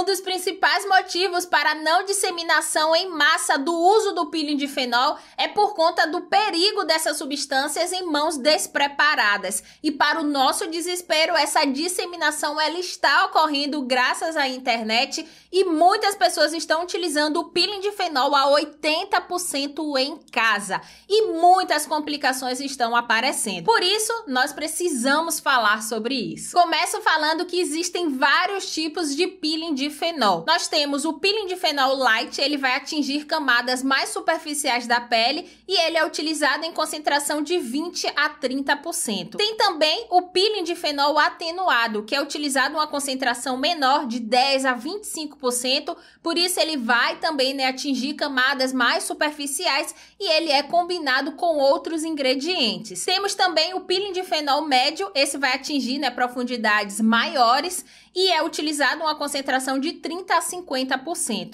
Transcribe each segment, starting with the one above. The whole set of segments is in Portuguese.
Um dos principais motivos para não disseminação em massa do uso do peeling de fenol é por conta do perigo dessas substâncias em mãos despreparadas. E para o nosso desespero, essa disseminação ela está ocorrendo graças à internet e muitas pessoas estão utilizando o peeling de fenol a 80% em casa. E muitas complicações estão aparecendo. Por isso, nós precisamos falar sobre isso. Começo falando que existem vários tipos de peeling de fenol. Nós temos o peeling de fenol light, ele vai atingir camadas mais superficiais da pele e ele é utilizado em concentração de 20 a 30%. Tem também o peeling de fenol atenuado, que é utilizado em uma concentração menor de 10 a 25%, por isso ele vai também né, atingir camadas mais superficiais e ele é combinado com outros ingredientes. Temos também o peeling de fenol médio, esse vai atingir né, profundidades maiores e é utilizado em uma concentração de 30 a 50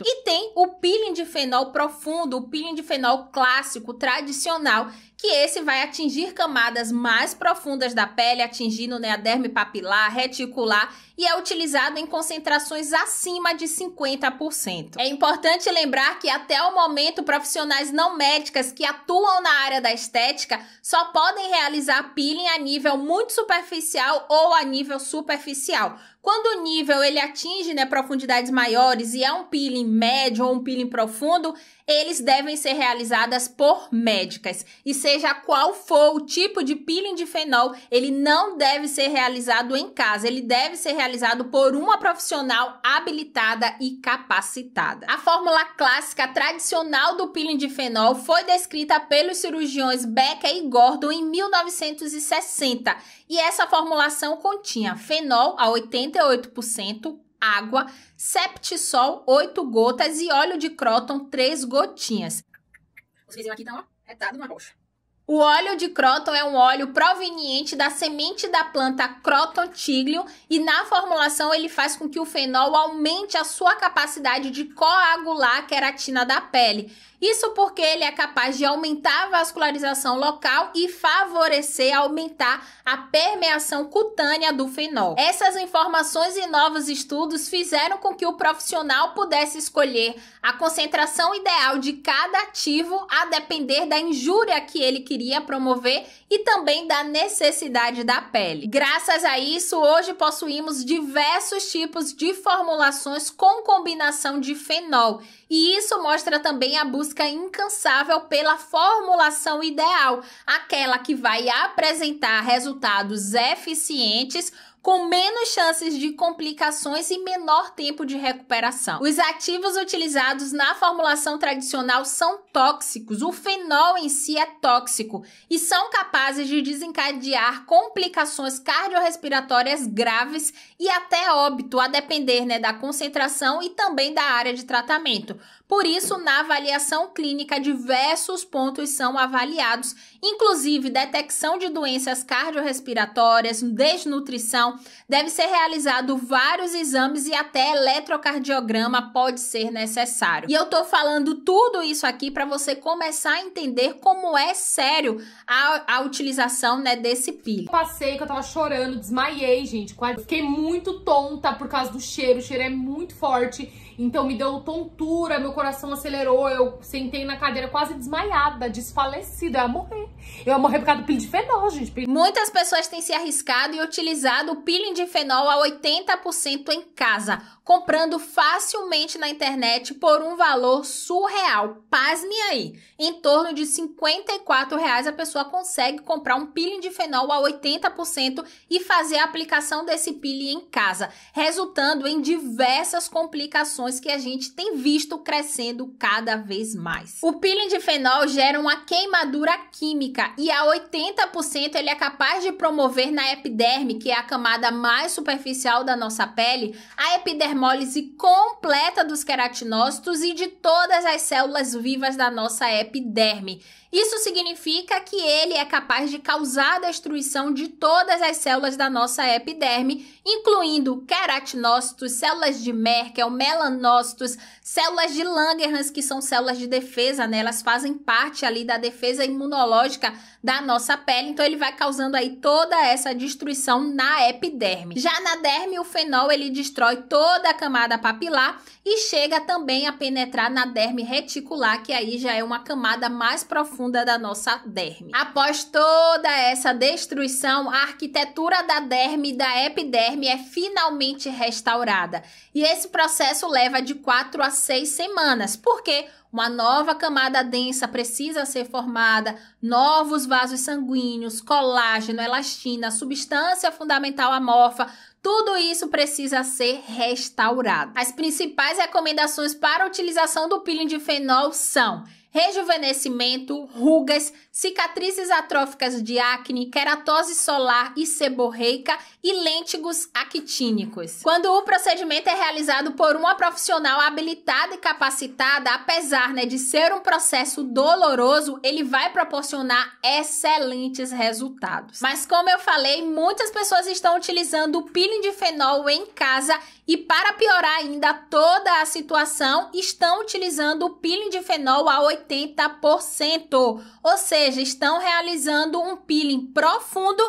e tem o peeling de fenol profundo, o peeling de fenol clássico, tradicional, que esse vai atingir camadas mais profundas da pele, atingindo né, a derme papilar, reticular e é utilizado em concentrações acima de 50%. É importante lembrar que até o momento profissionais não médicas que atuam na área da estética só podem realizar peeling a nível muito superficial ou a nível superficial. Quando o nível ele atinge né, profundidades maiores e é um peeling médio ou um peeling profundo, eles devem ser realizadas por médicas. E seja qual for o tipo de peeling de fenol, ele não deve ser realizado em casa, ele deve ser realizado por uma profissional habilitada e capacitada. A fórmula clássica tradicional do peeling de fenol foi descrita pelos cirurgiões Becker e Gordon em 1960 e essa formulação continha fenol a 88%, água, septisol 8 gotas e óleo de croton 3 gotinhas. Os vizinhos aqui estão tá retados roxa. O óleo de croton é um óleo proveniente da semente da planta crototiglium e na formulação ele faz com que o fenol aumente a sua capacidade de coagular a queratina da pele. Isso porque ele é capaz de aumentar a vascularização local e favorecer aumentar a permeação cutânea do fenol. Essas informações e novos estudos fizeram com que o profissional pudesse escolher a concentração ideal de cada ativo a depender da injúria que ele queria queria promover e também da necessidade da pele. Graças a isso, hoje possuímos diversos tipos de formulações com combinação de fenol e isso mostra também a busca incansável pela formulação ideal, aquela que vai apresentar resultados eficientes com menos chances de complicações e menor tempo de recuperação. Os ativos utilizados na formulação tradicional são tóxicos, o fenol em si é tóxico e são capazes de desencadear complicações cardiorrespiratórias graves e até óbito, a depender né, da concentração e também da área de tratamento. Por isso, na avaliação clínica, diversos pontos são avaliados, inclusive detecção de doenças cardiorrespiratórias, desnutrição, deve ser realizado vários exames e até eletrocardiograma pode ser necessário. E eu tô falando tudo isso aqui para você começar a entender como é sério a, a utilização, né, desse pilha. Passei que eu tava chorando, desmaiei, gente, quase fiquei muito tonta por causa do cheiro, o cheiro é muito forte. Então me deu tontura, meu coração acelerou, eu sentei na cadeira quase desmaiada, desfalecida, eu ia morrer. Eu ia morrer por causa do peeling de fenol, gente. Muitas pessoas têm se arriscado e utilizado o peeling de fenol a 80% em casa, comprando facilmente na internet por um valor surreal. Pasme aí, em torno de 54 reais a pessoa consegue comprar um peeling de fenol a 80% e fazer a aplicação desse peeling em casa, resultando em diversas complicações que a gente tem visto crescendo cada vez mais. O peeling de fenol gera uma queimadura química e a 80% ele é capaz de promover na epiderme, que é a camada mais superficial da nossa pele, a epidermólise completa dos queratinócitos e de todas as células vivas da nossa epiderme. Isso significa que ele é capaz de causar a destruição de todas as células da nossa epiderme, incluindo queratinócitos, células de Merkel, melanoma melanócitos, células de Langerhans, que são células de defesa, né? Elas fazem parte ali da defesa imunológica da nossa pele, então ele vai causando aí toda essa destruição na epiderme. Já na derme, o fenol ele destrói toda a camada papilar e chega também a penetrar na derme reticular, que aí já é uma camada mais profunda da nossa derme. Após toda essa destruição, a arquitetura da derme e da epiderme é finalmente restaurada. E esse processo leva leva de quatro a seis semanas, porque uma nova camada densa precisa ser formada, novos vasos sanguíneos, colágeno, elastina, substância fundamental amorfa, tudo isso precisa ser restaurado. As principais recomendações para a utilização do peeling de fenol são rejuvenescimento, rugas, cicatrizes atróficas de acne, queratose solar e seborreica e lêntigos actínicos. Quando o procedimento é realizado por uma profissional habilitada e capacitada, apesar né, de ser um processo doloroso, ele vai proporcionar excelentes resultados. Mas como eu falei, muitas pessoas estão utilizando o peeling de fenol em casa e para piorar ainda toda a situação, estão utilizando o peeling de fenol a 80 80%. Ou seja, estão realizando um peeling profundo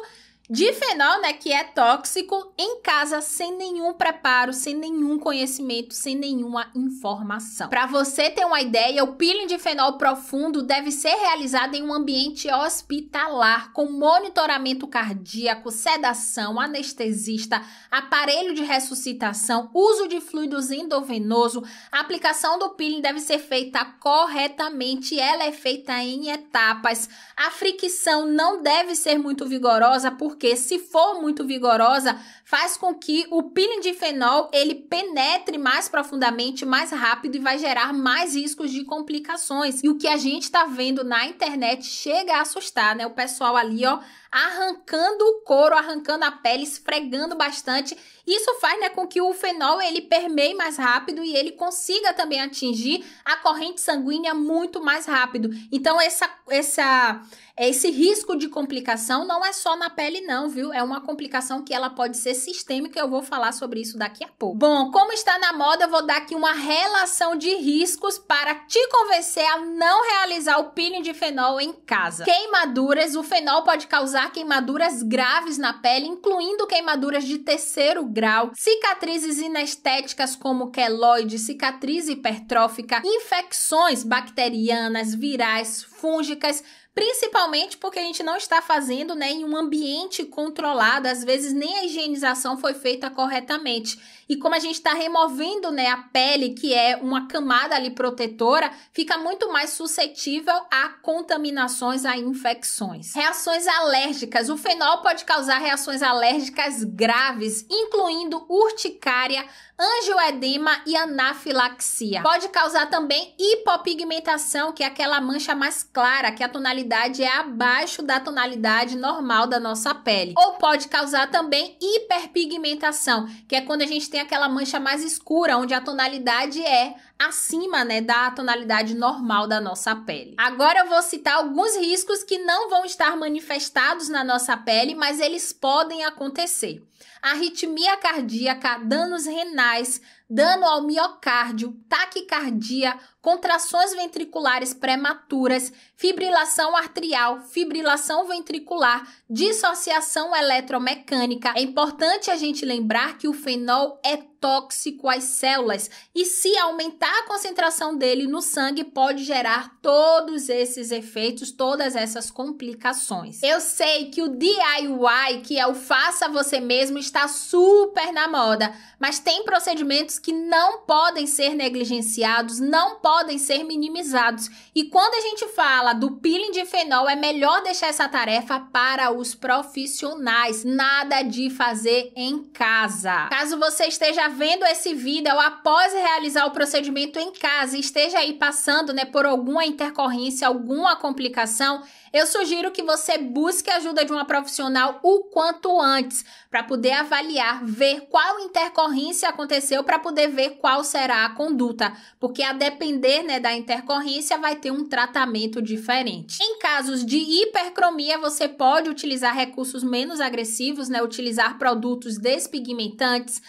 Difenol, né, que é tóxico em casa sem nenhum preparo, sem nenhum conhecimento, sem nenhuma informação. Para você ter uma ideia, o peeling de fenol profundo deve ser realizado em um ambiente hospitalar, com monitoramento cardíaco, sedação, anestesista, aparelho de ressuscitação, uso de fluidos endovenoso. A aplicação do peeling deve ser feita corretamente, ela é feita em etapas. A fricção não deve ser muito vigorosa porque porque se for muito vigorosa, faz com que o fenol ele penetre mais profundamente, mais rápido e vai gerar mais riscos de complicações. E o que a gente está vendo na internet chega a assustar, né? O pessoal ali, ó, arrancando o couro, arrancando a pele, esfregando bastante. Isso faz, né, com que o fenol ele permeie mais rápido e ele consiga também atingir a corrente sanguínea muito mais rápido. Então essa essa esse risco de complicação não é só na pele não, viu? É uma complicação que ela pode ser sistêmica, eu vou falar sobre isso daqui a pouco. Bom, como está na moda, eu vou dar aqui uma relação de riscos para te convencer a não realizar o peeling de fenol em casa. Queimaduras, o fenol pode causar queimaduras graves na pele, incluindo queimaduras de terceiro grau, cicatrizes inestéticas como queloide, cicatriz hipertrófica, infecções bacterianas, virais, fúngicas, principalmente porque a gente não está fazendo né, em um ambiente controlado, às vezes nem a higienização foi feita corretamente. E como a gente está removendo né, a pele, que é uma camada ali protetora, fica muito mais suscetível a contaminações, a infecções. Reações alérgicas. O fenol pode causar reações alérgicas graves, incluindo urticária, angioedema e anafilaxia. Pode causar também hipopigmentação, que é aquela mancha mais clara, que a tonalidade é abaixo da tonalidade normal da nossa pele. Ou pode causar também hiperpigmentação, que é quando a gente tem aquela mancha mais escura, onde a tonalidade é acima, né, da tonalidade normal da nossa pele. Agora eu vou citar alguns riscos que não vão estar manifestados na nossa pele, mas eles podem acontecer. Arritmia cardíaca, danos renais, dano ao miocárdio, taquicardia, contrações ventriculares prematuras, fibrilação arterial, fibrilação ventricular, dissociação eletromecânica. É importante a gente lembrar que o fenol é tóxico às células e se aumentar a concentração dele no sangue pode gerar todos esses efeitos, todas essas complicações. Eu sei que o DIY, que é o faça você mesmo, está super na moda, mas tem procedimentos que não podem ser negligenciados, não podem ser minimizados. E quando a gente fala do peeling de fenol, é melhor deixar essa tarefa para os profissionais, nada de fazer em casa. Caso você esteja vendo esse vídeo após realizar o procedimento em casa e esteja aí passando né, por alguma intercorrência, alguma complicação, eu sugiro que você busque a ajuda de uma profissional o quanto antes, para poder avaliar, ver qual intercorrência aconteceu, para poder ver qual será a conduta, porque a depender né, da intercorrência vai ter um tratamento diferente. Em casos de hipercromia, você pode utilizar recursos menos agressivos, né, utilizar produtos despigmentantes,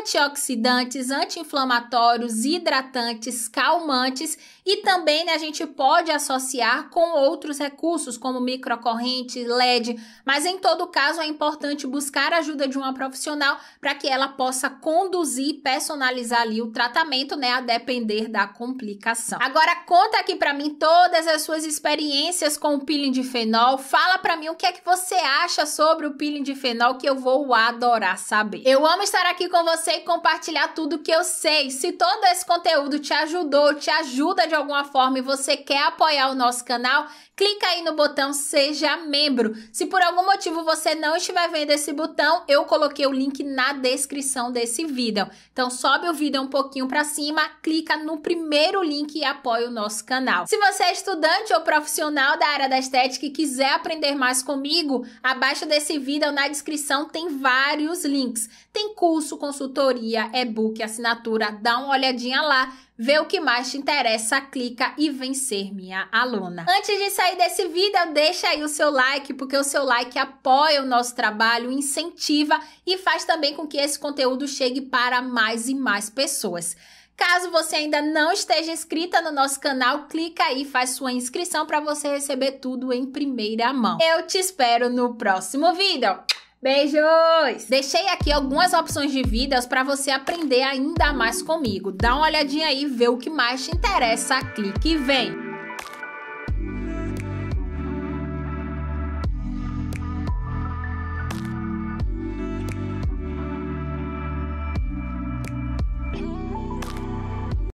antioxidantes, anti-inflamatórios, hidratantes, calmantes e também né, a gente pode associar com outros recursos recursos como microcorrente, LED, mas em todo caso é importante buscar a ajuda de uma profissional para que ela possa conduzir e personalizar ali o tratamento, né, a depender da complicação. Agora conta aqui para mim todas as suas experiências com o peeling de fenol. Fala para mim o que é que você acha sobre o peeling de fenol que eu vou adorar saber. Eu amo estar aqui com você e compartilhar tudo que eu sei. Se todo esse conteúdo te ajudou, te ajuda de alguma forma e você quer apoiar o nosso canal, clica aí no botão Seja Membro. Se por algum motivo você não estiver vendo esse botão, eu coloquei o link na descrição desse vídeo. Então sobe o vídeo um pouquinho para cima, clica no primeiro link e apoia o nosso canal. Se você é estudante ou profissional da área da estética e quiser aprender mais comigo, abaixo desse vídeo na descrição tem vários links. Tem curso, consultoria, e-book, assinatura, dá uma olhadinha lá. Vê o que mais te interessa, clica e vencer minha aluna. Antes de sair desse vídeo, deixa aí o seu like, porque o seu like apoia o nosso trabalho, incentiva e faz também com que esse conteúdo chegue para mais e mais pessoas. Caso você ainda não esteja inscrita no nosso canal, clica aí e faz sua inscrição para você receber tudo em primeira mão. Eu te espero no próximo vídeo. Beijos! Deixei aqui algumas opções de vidas para você aprender ainda mais comigo. Dá uma olhadinha aí, vê o que mais te interessa. Clique e vem!